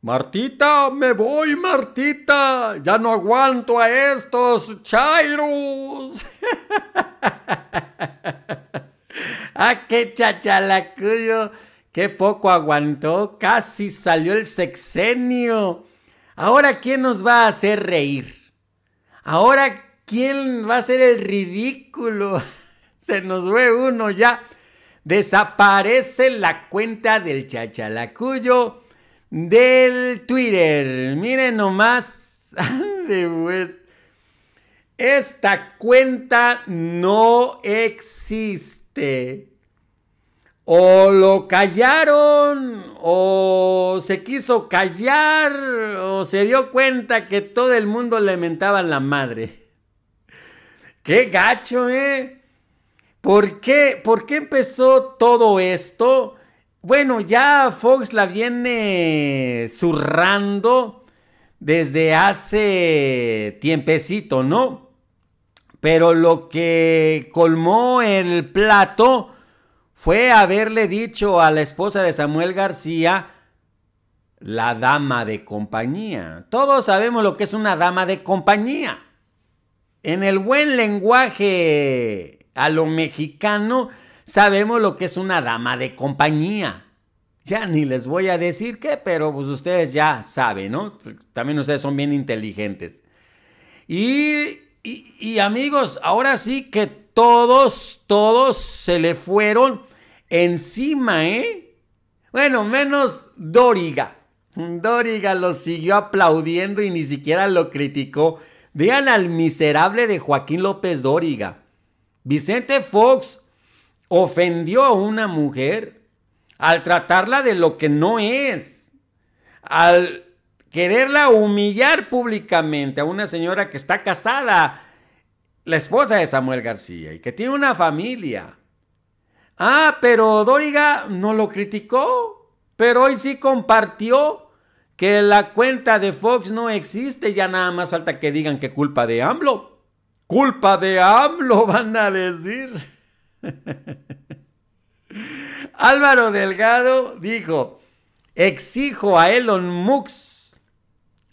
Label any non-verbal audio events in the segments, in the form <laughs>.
Martita, me voy, Martita. Ya no aguanto a estos chairos. <laughs> ah, qué chachalacuyo. Qué poco aguantó. Casi salió el sexenio. Ahora, ¿quién nos va a hacer reír? Ahora, ¿quién va a ser el ridículo? <laughs> Se nos ve uno ya. Desaparece la cuenta del chachalacuyo del Twitter. Miren nomás, <laughs> pues. Esta cuenta no existe. O lo callaron, o se quiso callar, o se dio cuenta que todo el mundo le mentaba la madre. <laughs> Qué gacho, ¿eh? ¿Por qué, ¿Por qué empezó todo esto? Bueno, ya Fox la viene zurrando desde hace tiempecito, ¿no? Pero lo que colmó el plato fue haberle dicho a la esposa de Samuel García, la dama de compañía. Todos sabemos lo que es una dama de compañía. En el buen lenguaje a lo mexicano, sabemos lo que es una dama de compañía ya ni les voy a decir qué, pero pues ustedes ya saben, ¿no? También ustedes son bien inteligentes. Y, y, amigos, ahora sí que todos, todos se le fueron encima, ¿eh? Bueno, menos Doriga Doriga lo siguió aplaudiendo y ni siquiera lo criticó. Vean al miserable de Joaquín López Doriga Vicente Fox ofendió a una mujer al tratarla de lo que no es, al quererla humillar públicamente a una señora que está casada, la esposa de Samuel García, y que tiene una familia. Ah, pero Doriga no lo criticó, pero hoy sí compartió que la cuenta de Fox no existe, ya nada más falta que digan que culpa de AMLO. Culpa de AMLO, <laughs> van a decir. <laughs> Álvaro Delgado dijo, exijo a Elon Musk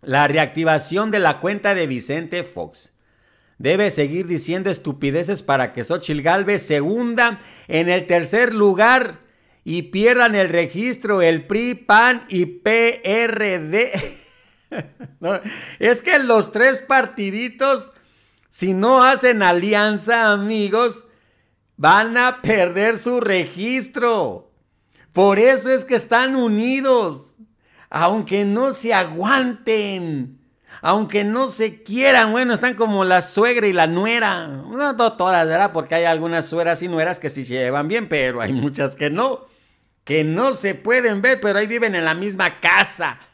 la reactivación de la cuenta de Vicente Fox. Debe seguir diciendo estupideces para que Xochitl Galvez segunda en el tercer lugar y pierdan el registro el PRI, PAN y PRD. <laughs> es que los tres partiditos, si no hacen alianza, amigos, van a perder su registro. Por eso es que están unidos. Aunque no se aguanten, aunque no se quieran, bueno, están como la suegra y la nuera. No, todas, ¿verdad? Porque hay algunas sueras y nueras que sí se llevan bien, pero hay muchas que no. Que no se pueden ver, pero ahí viven en la misma casa. <laughs>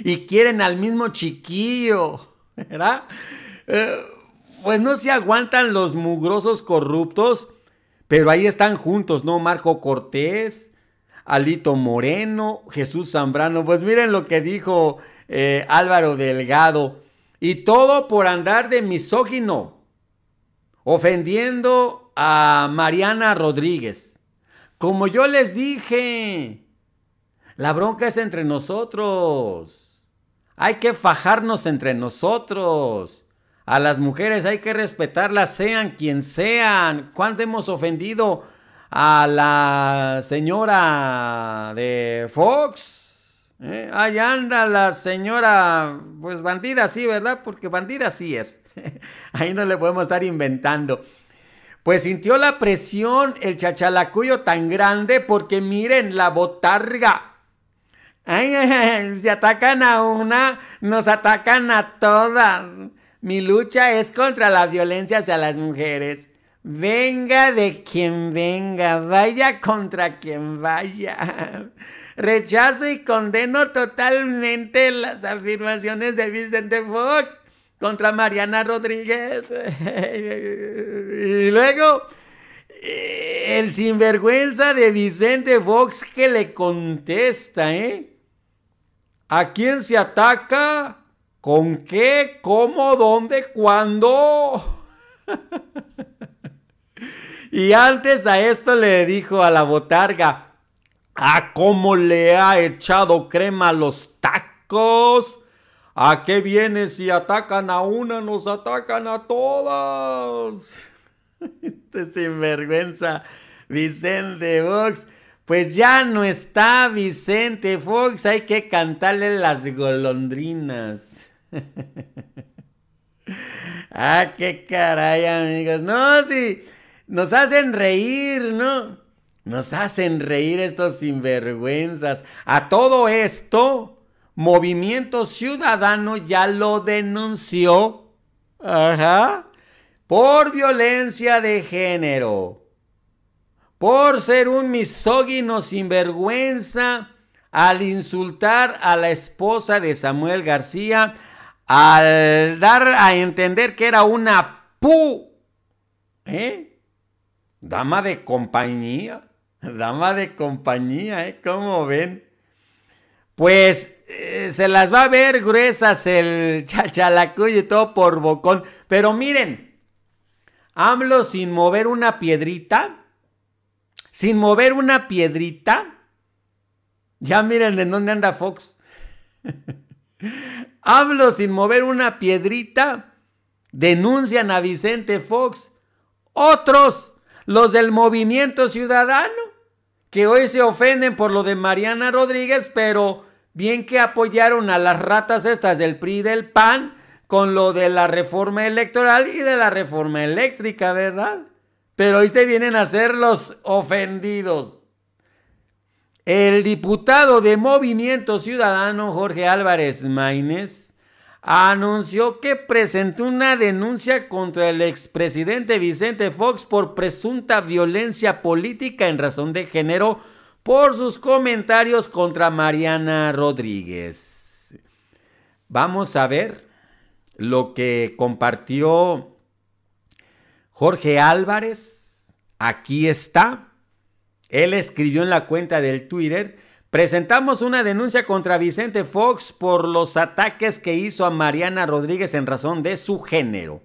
Y quieren al mismo chiquillo, <laughs> ¿verdad? Eh, pues no se aguantan los mugrosos corruptos pero ahí están juntos, ¿no? Marco Cortés, Alito Moreno, Jesús Zambrano. Pues miren lo que dijo eh, Álvaro Delgado. Y todo por andar de misógino, ofendiendo a Mariana Rodríguez. Como yo les dije, la bronca es entre nosotros. Hay que fajarnos entre nosotros. A las mujeres hay que respetarlas, sean quien sean. ¿Cuánto hemos ofendido a la señora de Fox? ¿Eh? Ahí anda la señora, pues bandida sí, ¿verdad? Porque bandida sí es. <laughs> Ahí no le podemos estar inventando. Pues sintió la presión el chachalacuyo tan grande porque miren la botarga. si atacan a una, nos atacan a todas. Mi lucha es contra la violencia hacia las mujeres. Venga de quien venga, vaya contra quien vaya. Rechazo y condeno totalmente las afirmaciones de Vicente Fox contra Mariana Rodríguez. <laughs> y luego, eh, el sinvergüenza de Vicente Fox que le contesta, ¿eh? ¿A quién se ataca? ¿Con qué? ¿Cómo? ¿Dónde? ¿Cuándo? <laughs> y antes a esto le dijo a la botarga, ¿a cómo le ha echado crema a los tacos? ¿A qué viene si atacan a una, nos atacan a todas? <laughs> Este sinvergüenza, Vicente Fox. Pues ya no está Vicente Fox, hay que cantarle las golondrinas. <laughs> ah, qué caray, amigos. No, sí, nos hacen reír, ¿no? Nos hacen reír estos sinvergüenzas. A todo esto, Movimiento Ciudadano ya lo denunció. Ajá. Por violencia de género. Por ser un misógino sinvergüenza al insultar a la esposa de Samuel García al dar a entender que era una pu, ¿eh? Dama de compañía, <laughs> dama de compañía, ¿eh? ¿Cómo ven? Pues eh, se las va a ver gruesas el <laughs> chachalacuyo y todo por bocón. Pero miren, hablo sin mover una piedrita, sin mover una piedrita, ya miren de dónde anda Fox. <laughs> Hablo sin mover una piedrita. Denuncian a Vicente Fox. Otros, los del movimiento ciudadano, que hoy se ofenden por lo de Mariana Rodríguez, pero bien que apoyaron a las ratas estas del PRI del PAN con lo de la reforma electoral y de la reforma eléctrica, ¿verdad? Pero hoy se vienen a ser los ofendidos. El diputado de Movimiento Ciudadano Jorge Álvarez Maínez anunció que presentó una denuncia contra el expresidente Vicente Fox por presunta violencia política en razón de género por sus comentarios contra Mariana Rodríguez. Vamos a ver lo que compartió Jorge Álvarez. Aquí está él escribió en la cuenta del Twitter, presentamos una denuncia contra Vicente Fox por los ataques que hizo a Mariana Rodríguez en razón de su género.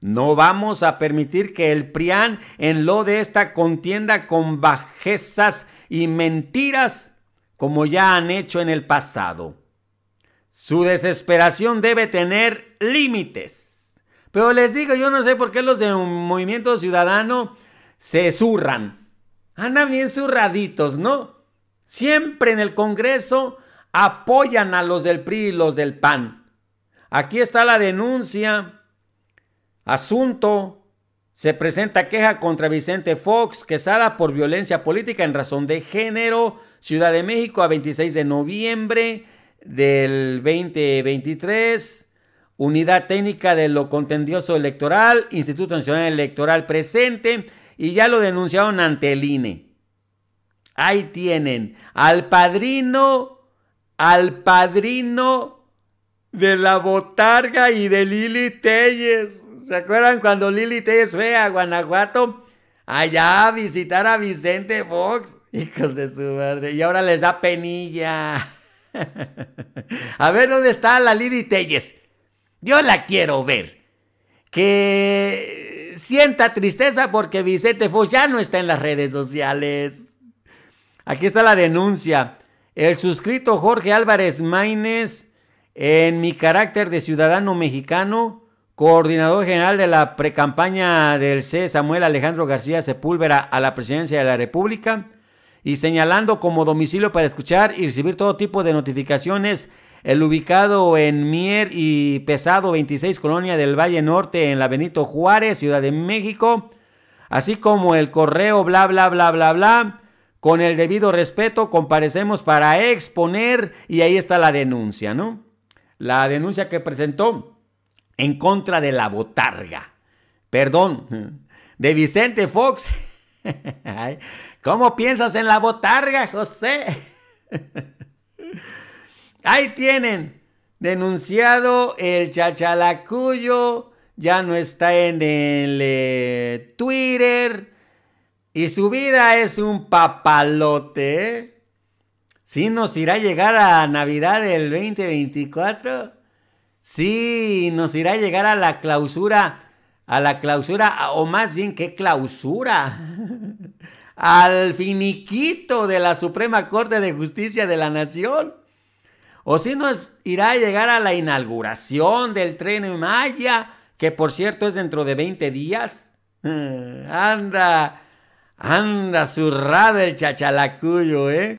No vamos a permitir que el PRIAN en lo de esta contienda con bajezas y mentiras como ya han hecho en el pasado. Su desesperación debe tener límites. Pero les digo, yo no sé por qué los de un Movimiento Ciudadano se zurran. Andan bien zurraditos, ¿no? Siempre en el Congreso apoyan a los del PRI y los del PAN. Aquí está la denuncia. Asunto. Se presenta queja contra Vicente Fox Quesada por violencia política en razón de género. Ciudad de México a 26 de noviembre del 2023. Unidad técnica de lo contendioso electoral. Instituto Nacional Electoral presente y ya lo denunciaron ante el INE. Ahí tienen al padrino, al padrino de la botarga y de Lili Telles. ¿Se acuerdan cuando Lili Telles fue a Guanajuato? Allá a visitar a Vicente Fox, <laughs> hijos de su madre. Y ahora les da penilla. <laughs> a ver dónde está la Lili Telles. Yo la quiero ver. Que sienta tristeza porque Vicente Fox ya no está en las redes sociales. Aquí está la denuncia. El suscrito Jorge Álvarez Maínez, en mi carácter de ciudadano mexicano, coordinador general de la precampaña del C. Samuel Alejandro García Sepúlveda a la presidencia de la República, y señalando como domicilio para escuchar y recibir todo tipo de notificaciones el ubicado en Mier y Pesado 26, Colonia del Valle Norte, en la Benito Juárez, Ciudad de México, así como el correo bla bla bla bla bla. Con el debido respeto comparecemos para exponer y ahí está la denuncia, ¿no? La denuncia que presentó en contra de la botarga, perdón, de Vicente Fox. <laughs> ¿Cómo piensas en la botarga, José? <laughs> Ahí tienen. Denunciado el chachalacuyo. Ya no está en el eh, Twitter. Y su vida es un papalote. ¿eh? ¿Sí nos irá a llegar a Navidad del 2024? Sí, nos irá a llegar a la clausura. A la clausura, o más bien, ¿qué clausura? <laughs> Al finiquito de la Suprema Corte de Justicia de la Nación o si nos irá a llegar a la inauguración del tren Maya, que por cierto es dentro de 20 días. Eh, anda, anda zurrada el chachalacuyo, ¿eh?